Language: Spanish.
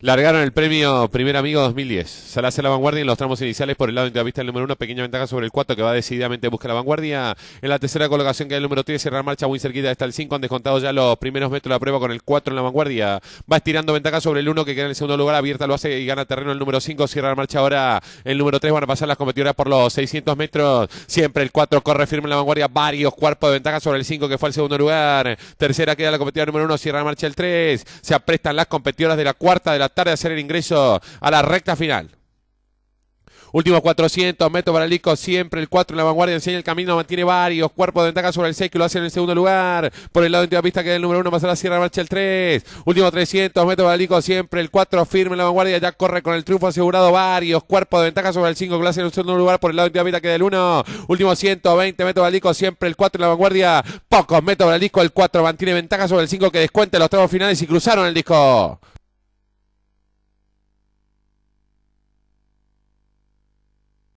Largaron el premio Primer Amigo 2010. Salase la vanguardia en los tramos iniciales por el lado de la vista el número 1, pequeña ventaja sobre el 4 que va decididamente busca la vanguardia. En la tercera colocación que el número 3, cierra marcha muy cerquita está el 5, han descontado ya los primeros metros de la prueba con el 4 en la vanguardia. Va estirando ventaja sobre el 1 que queda en el segundo lugar, abierta lo hace y gana terreno el número 5, cierra la marcha ahora el número 3, van a pasar las competidoras por los 600 metros. Siempre el 4 corre firme en la vanguardia, varios cuerpos de ventaja sobre el 5 que fue el segundo lugar. Tercera queda la competidora número 1, cierra marcha el 3. Se aprestan las competidoras de la cuarta de la tarde de hacer el ingreso a la recta final. Último 400 metros para Lico, siempre el 4 en la vanguardia, enseña el camino, mantiene varios cuerpos de ventaja sobre el 6 que lo hacen en el segundo lugar. Por el lado de la pista que el número 1, pasa la Sierra Marcha el 3. Último 300 metros para Lico, siempre el 4 firme en la vanguardia, ya corre con el triunfo asegurado varios cuerpos de ventaja sobre el 5 que lo hace en el segundo lugar. Por el lado de la pista que el 1. Último 120 metros para siempre el 4 en la vanguardia, pocos metros para el disco, el 4 mantiene ventaja sobre el 5 que descuente los tramos finales y cruzaron el disco.